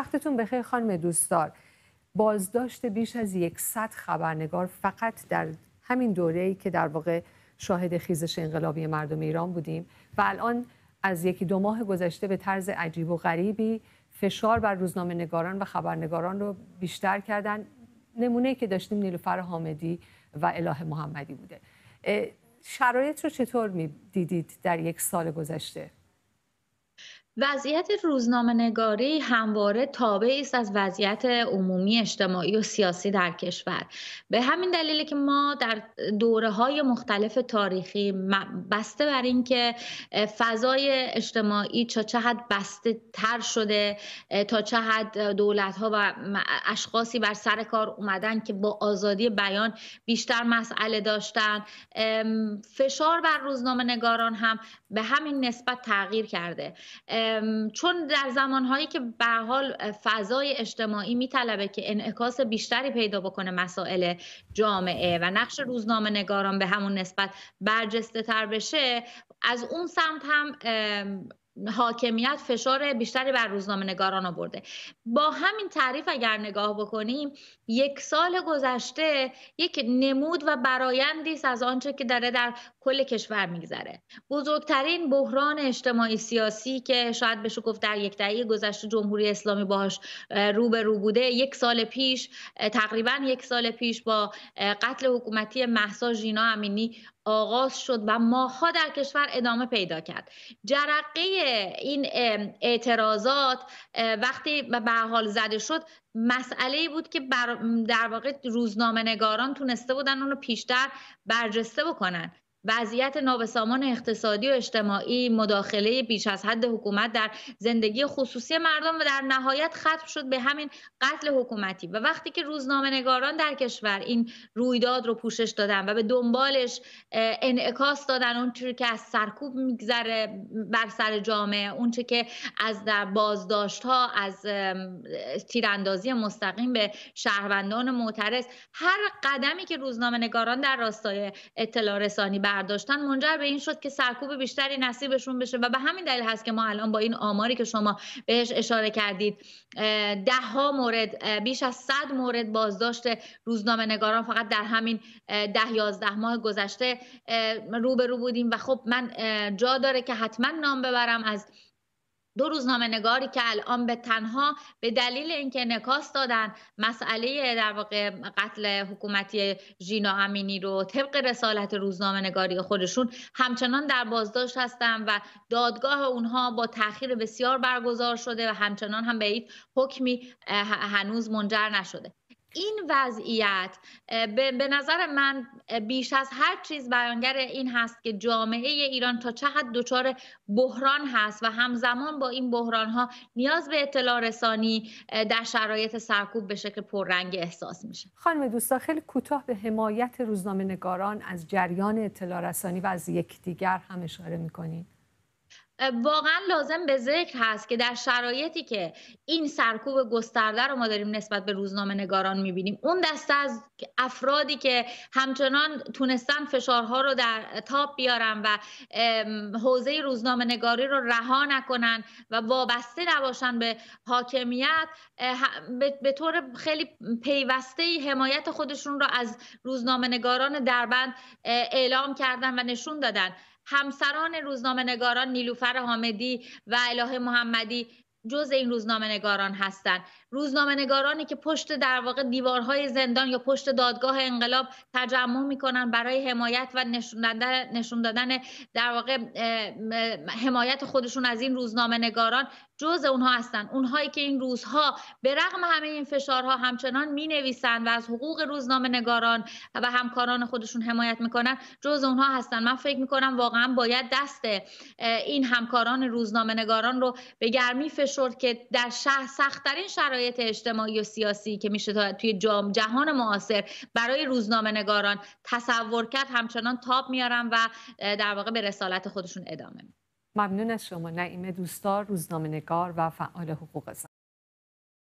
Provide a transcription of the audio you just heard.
وقتتون بخیر خانم دوستدار بازداشت بیش از یکصد خبرنگار فقط در همین دوره ای که در واقع شاهد خیزش انقلابی مردم ایران بودیم و الان از یکی دو ماه گذشته به طرز عجیب و غریبی فشار بر روزنامه نگاران و خبرنگاران رو بیشتر کردن نمونه که داشتیم نیلوفر حامدی و اله محمدی بوده شرایط رو چطور می دیدید در یک سال گذشته؟ وضعیت روزنامه نگاری همواره تابعی است از وضعیت عمومی اجتماعی و سیاسی در کشور به همین دلیل که ما در دوره های مختلف تاریخی بسته بر اینکه فضای اجتماعی تا چه حد بسته تر شده تا چه حد دولت ها و اشخاصی بر سر کار اومدن که با آزادی بیان بیشتر مسئله داشتن فشار بر روزنامه نگاران هم به همین نسبت تغییر کرده چون در زمانهایی که به حال فضای اجتماعی میطلبه که انعکاس بیشتری پیدا بکنه مسائل جامعه و نقش روزنامه نگاران به همون نسبت برجسته تر بشه از اون سمت هم حاکمیت فشار بیشتری بر روزنامه نگاران آورده با همین تعریف اگر نگاه بکنیم یک سال گذشته یک نمود و برایندی از آنچه که داره در کل کشور میگذره بزرگترین بحران اجتماعی سیاسی که شاید بشه گفت در یک دهه گذشته جمهوری اسلامی باهاش رو به رو بوده یک سال پیش تقریبا یک سال پیش با قتل حکومتی محسا ژینا امینی آغاز شد و ماها در کشور ادامه پیدا کرد جرقه این اعتراضات وقتی به حال زده شد مسئله ای بود که در واقع روزنامه نگاران تونسته بودن اونو پیشتر برجسته بکنن وضعیت نابسامان اقتصادی و اجتماعی مداخله بیش از حد حکومت در زندگی خصوصی مردم و در نهایت ختم شد به همین قتل حکومتی و وقتی که روزنامه نگاران در کشور این رویداد رو پوشش دادن و به دنبالش انعکاس دادن اون چیزی که از سرکوب میگذره بر سر جامعه اون چه که از در بازداشت ها از تیراندازی مستقیم به شهروندان معترض هر قدمی که روزنامه نگاران در راستای اطلاع رسانی برداشتن منجر به این شد که سرکوب بیشتری نصیبشون بشه و به همین دلیل هست که ما الان با این آماری که شما بهش اشاره کردید ده ها مورد بیش از صد مورد بازداشت روزنامه نگاران فقط در همین ده یازده ماه گذشته روبرو بودیم و خب من جا داره که حتما نام ببرم از دو روزنامه نگاری که الان به تنها به دلیل اینکه نکاس دادن مسئله در واقع قتل حکومتی ژینا امینی رو طبق رسالت روزنامه نگاری خودشون همچنان در بازداشت هستن و دادگاه اونها با تاخیر بسیار برگزار شده و همچنان هم به این حکمی هنوز منجر نشده این وضعیت به نظر من بیش از هر چیز بیانگر این هست که جامعه ایران تا چه حد دچار بحران هست و همزمان با این بحران ها نیاز به اطلاع رسانی در شرایط سرکوب به شکل پررنگ احساس میشه خانم دوستا خیلی کوتاه به حمایت روزنامه نگاران از جریان اطلاع رسانی و از یکدیگر هم اشاره میکنید واقعا لازم به ذکر هست که در شرایطی که این سرکوب گسترده رو ما داریم نسبت به روزنامه نگاران میبینیم اون دسته از افرادی که همچنان تونستن فشارها رو در تاپ بیارن و حوزه روزنامه نگاری رو رها نکنن و وابسته نباشن به حاکمیت به طور خیلی پیوسته حمایت خودشون رو از روزنامه نگاران دربند اعلام کردن و نشون دادن همسران روزنامه نگاران نیلوفر حامدی و الهه محمدی جز این روزنامه نگاران هستند روزنامه نگارانی که پشت در واقع دیوارهای زندان یا پشت دادگاه انقلاب تجمع میکنن برای حمایت و نشون دادن, نشون در واقع حمایت خودشون از این روزنامه نگاران جز اونها هستن اونهایی که این روزها به رغم همه این فشارها همچنان می نویسن و از حقوق روزنامه نگاران و همکاران خودشون حمایت میکنن جز اونها هستن من فکر میکنم واقعا باید دست این همکاران روزنامه نگاران رو به گرمی فشرد که در شهر سختترین شرایط اجتماعی و سیاسی که میشه تا توی جام جهان معاصر برای روزنامه نگاران تصور کرد همچنان تاب میارن و در واقع به رسالت خودشون ادامه میدن ممنون از شما نعیم دوستار روزنامه نگار و فعال حقوق زن